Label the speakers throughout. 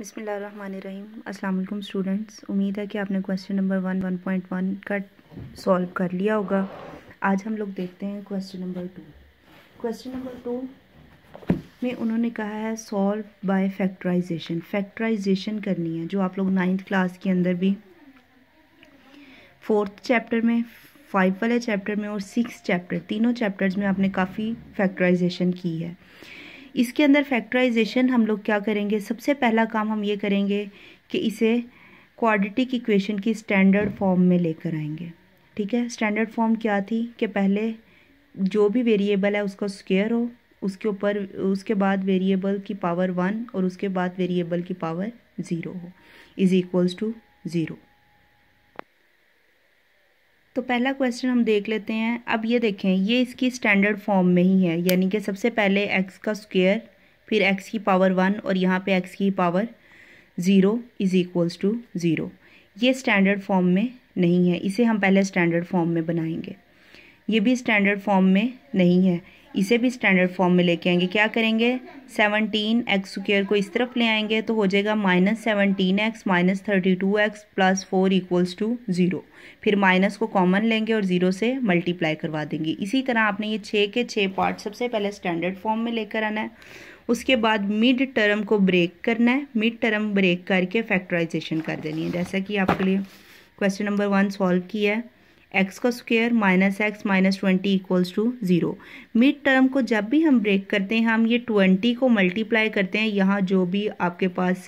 Speaker 1: बिसमीम अल्लाम स्टूडेंट्स उम्मीद है कि आपने question number one one point one का सॉल्व कर लिया होगा आज हम लोग देखते हैं question number two question number two में उन्होंने कहा है सॉल्व बाय फैक्टराइजेशन फैक्टराइजेशन करनी है जो आप लोग नाइन्थ क्लास के अंदर भी फोर्थ चैप्टर में फाइव वाले चैप्टर में और सिक्स चैप्टर तीनों चैप्टर्स में आपने काफ़ी फैक्टराइजेशन की है इसके अंदर फैक्टराइजेशन हम लोग क्या करेंगे सबसे पहला काम हम ये करेंगे कि इसे क्वाड्रेटिक इक्वेशन की स्टैंडर्ड फॉर्म में लेकर आएंगे ठीक है स्टैंडर्ड फॉर्म क्या थी कि पहले जो भी वेरिएबल है उसका स्क्वेयर हो उसके ऊपर उसके बाद वेरिएबल की पावर वन और उसके बाद वेरिएबल की पावर ज़ीरो हो इज़ इक्वल्स टू ज़ीरो तो पहला क्वेश्चन हम देख लेते हैं अब ये देखें ये इसकी स्टैंडर्ड फॉर्म में ही है यानी कि सबसे पहले एक्स का स्क्वेयर फिर एक्स की पावर वन और यहाँ पे एक्स की power zero is equals to zero ये स्टैंडर्ड फॉर्म में नहीं है इसे हम पहले स्टैंडर्ड फॉर्म में बनाएंगे ये भी स्टैंडर्ड फॉर्म में नहीं है इसे भी स्टैंडर्ड फॉर्म में लेके आएंगे क्या करेंगे सेवनटीन एक्स स्क्र को इस तरफ ले आएंगे तो हो जाएगा minus seventeen x minus thirty two x plus four equals to zero फिर माइनस को कॉमन लेंगे और ज़ीरो से मल्टीप्लाई करवा देंगे इसी तरह आपने ये छः के छः पार्ट सबसे पहले स्टैंडर्ड फॉर्म में लेकर आना है उसके बाद मिड टर्म को ब्रेक करना है मिड टर्म ब्रेक करके फैक्टराइजेशन कर देनी है जैसा कि आपके लिए क्वेश्चन नंबर वन सॉल्व किया है एक्स का square minus x minus twenty equals to zero mid term को जब भी हम ब्रेक करते हैं हम ये ट्वेंटी को मल्टीप्लाई करते हैं यहाँ जो भी आपके पास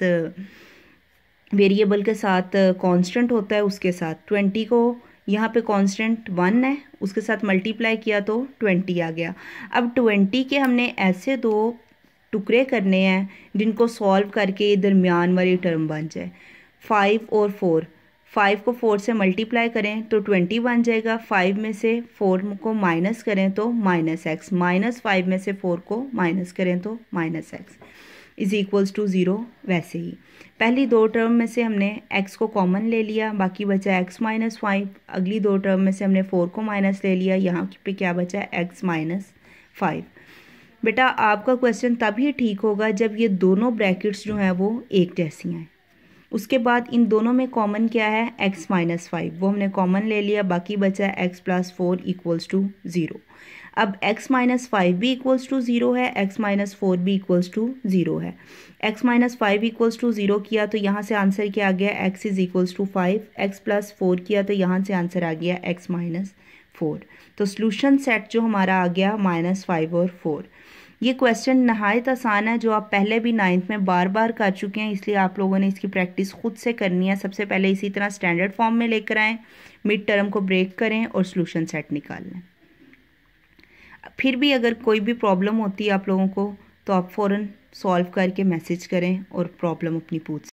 Speaker 1: वेरिएबल uh, के साथ कांस्टेंट uh, होता है उसके साथ ट्वेंटी को यहाँ पे कांस्टेंट वन है उसके साथ मल्टीप्लाई किया तो ट्वेंटी आ गया अब ट्वेंटी के हमने ऐसे दो टुकड़े करने हैं जिनको सॉल्व करके दरमियान वाली टर्म बन जाए फाइव और फोर फाइव को फोर से मल्टीप्लाई करें तो ट्वेंटी बन जाएगा फाइव में से फोर को माइनस करें तो माइनस एक्स माइनस फाइव में से फोर को माइनस करें तो minus x is equals to zero वैसे ही पहली दो टर्म में से हमने एक्स को कॉमन ले लिया बाकी बचा एक्स माइनस फाइव अगली दो टर्म में से हमने फोर को माइनस ले लिया यहाँ पे क्या बचा एक्स माइनस फाइव बेटा आपका क्वेश्चन तभी ठीक होगा जब ये दोनों ब्रैकेट्स जो हैं वो एक जैसी हैं उसके बाद इन दोनों में कॉमन क्या है x माइनस फाइव वो हमने कॉमन ले लिया बाकी बचा x plus four equals to zero अब x माइनस फाइव भी इक्वल्स टू ज़ीरो है x माइनस फोर भी इक्वल्स टू ज़ीरो है x minus five equals to zero किया तो यहाँ से आंसर क्या आ गया x is equals to five x plus four किया तो यहाँ से आंसर आ गया x माइनस फोर तो सोल्यूशन सेट जो हमारा आ गया माइनस फाइव और फोर ये क्वेश्चन नहायत आसान है जो आप पहले भी नाइन्थ में बार बार कर चुके हैं इसलिए आप लोगों ने इसकी प्रैक्टिस खुद से करनी है सबसे पहले इसी तरह स्टैंडर्ड फॉर्म में लेकर आएँ मिड टर्म को ब्रेक करें और सोल्यूशन सेट निकाल लें फिर भी अगर कोई भी प्रॉब्लम होती है आप लोगों को तो आप फ़ौर सॉल्व करके मैसेज करें और प्रॉब्लम अपनी पूछ